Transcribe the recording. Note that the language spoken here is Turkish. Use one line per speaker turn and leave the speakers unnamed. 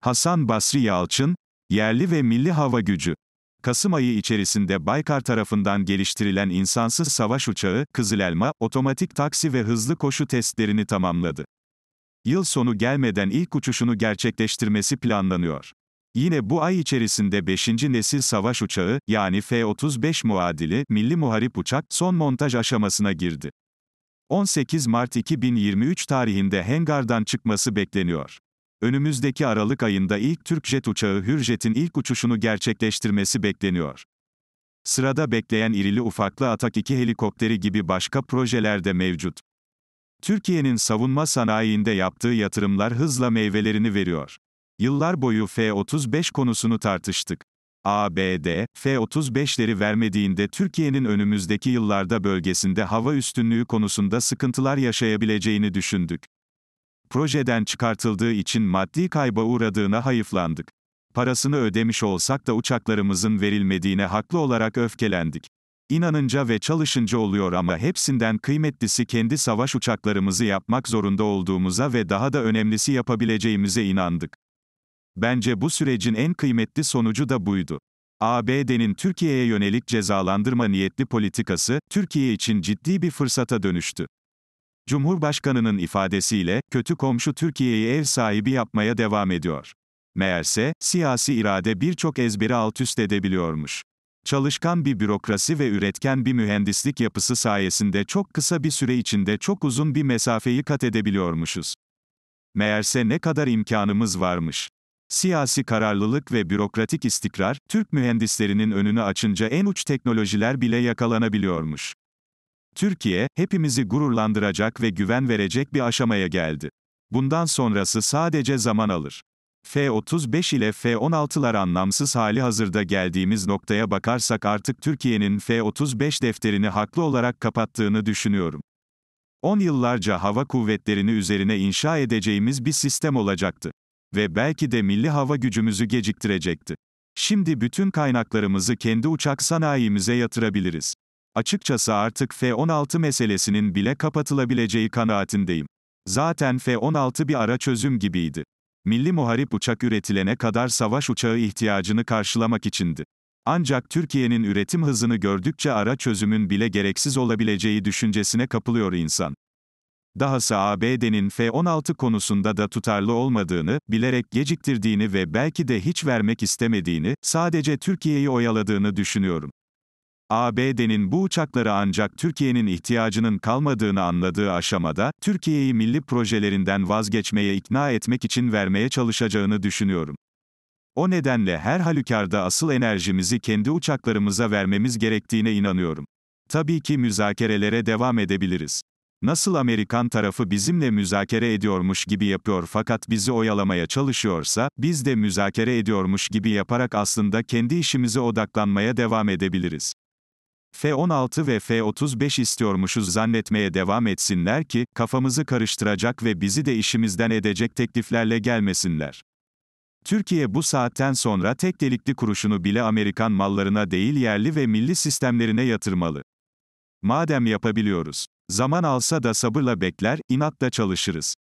Hasan Basri Yalçın, Yerli ve Milli Hava Gücü. Kasım ayı içerisinde Baykar tarafından geliştirilen insansız savaş uçağı, Kızıl Elma, otomatik taksi ve hızlı koşu testlerini tamamladı. Yıl sonu gelmeden ilk uçuşunu gerçekleştirmesi planlanıyor. Yine bu ay içerisinde 5. nesil savaş uçağı, yani F-35 muadili, milli muharip uçak, son montaj aşamasına girdi. 18 Mart 2023 tarihinde hangardan çıkması bekleniyor önümüzdeki Aralık ayında ilk Türk jet uçağı Hürjet'in ilk uçuşunu gerçekleştirmesi bekleniyor. Sırada bekleyen irili ufaklı Atak 2 helikopteri gibi başka projeler de mevcut. Türkiye'nin savunma sanayiinde yaptığı yatırımlar hızla meyvelerini veriyor. Yıllar boyu F-35 konusunu tartıştık. ABD, F-35'leri vermediğinde Türkiye'nin önümüzdeki yıllarda bölgesinde hava üstünlüğü konusunda sıkıntılar yaşayabileceğini düşündük projeden çıkartıldığı için maddi kayba uğradığına hayıflandık. Parasını ödemiş olsak da uçaklarımızın verilmediğine haklı olarak öfkelendik. İnanınca ve çalışınca oluyor ama hepsinden kıymetlisi kendi savaş uçaklarımızı yapmak zorunda olduğumuza ve daha da önemlisi yapabileceğimize inandık. Bence bu sürecin en kıymetli sonucu da buydu. ABD'nin Türkiye'ye yönelik cezalandırma niyetli politikası, Türkiye için ciddi bir fırsata dönüştü. Cumhurbaşkanının ifadesiyle, kötü komşu Türkiye'yi ev sahibi yapmaya devam ediyor. Meğerse, siyasi irade birçok ezberi alt üst edebiliyormuş. Çalışkan bir bürokrasi ve üretken bir mühendislik yapısı sayesinde çok kısa bir süre içinde çok uzun bir mesafeyi kat edebiliyormuşuz. Meğerse ne kadar imkanımız varmış. Siyasi kararlılık ve bürokratik istikrar, Türk mühendislerinin önünü açınca en uç teknolojiler bile yakalanabiliyormuş. Türkiye, hepimizi gururlandıracak ve güven verecek bir aşamaya geldi. Bundan sonrası sadece zaman alır. F-35 ile F-16'lar anlamsız hali hazırda geldiğimiz noktaya bakarsak artık Türkiye'nin F-35 defterini haklı olarak kapattığını düşünüyorum. 10 yıllarca hava kuvvetlerini üzerine inşa edeceğimiz bir sistem olacaktı. Ve belki de milli hava gücümüzü geciktirecekti. Şimdi bütün kaynaklarımızı kendi uçak sanayimize yatırabiliriz. Açıkçası artık F-16 meselesinin bile kapatılabileceği kanaatindeyim. Zaten F-16 bir ara çözüm gibiydi. Milli muharip uçak üretilene kadar savaş uçağı ihtiyacını karşılamak içindi. Ancak Türkiye'nin üretim hızını gördükçe ara çözümün bile gereksiz olabileceği düşüncesine kapılıyor insan. Dahası ABD'nin F-16 konusunda da tutarlı olmadığını, bilerek geciktirdiğini ve belki de hiç vermek istemediğini, sadece Türkiye'yi oyaladığını düşünüyorum. ABD'nin bu uçakları ancak Türkiye'nin ihtiyacının kalmadığını anladığı aşamada, Türkiye'yi milli projelerinden vazgeçmeye ikna etmek için vermeye çalışacağını düşünüyorum. O nedenle her halükarda asıl enerjimizi kendi uçaklarımıza vermemiz gerektiğine inanıyorum. Tabii ki müzakerelere devam edebiliriz. Nasıl Amerikan tarafı bizimle müzakere ediyormuş gibi yapıyor fakat bizi oyalamaya çalışıyorsa, biz de müzakere ediyormuş gibi yaparak aslında kendi işimize odaklanmaya devam edebiliriz. F-16 ve F-35 istiyormuşuz zannetmeye devam etsinler ki, kafamızı karıştıracak ve bizi de işimizden edecek tekliflerle gelmesinler. Türkiye bu saatten sonra tek delikli kuruşunu bile Amerikan mallarına değil yerli ve milli sistemlerine yatırmalı. Madem yapabiliyoruz, zaman alsa da sabırla bekler, inatla çalışırız.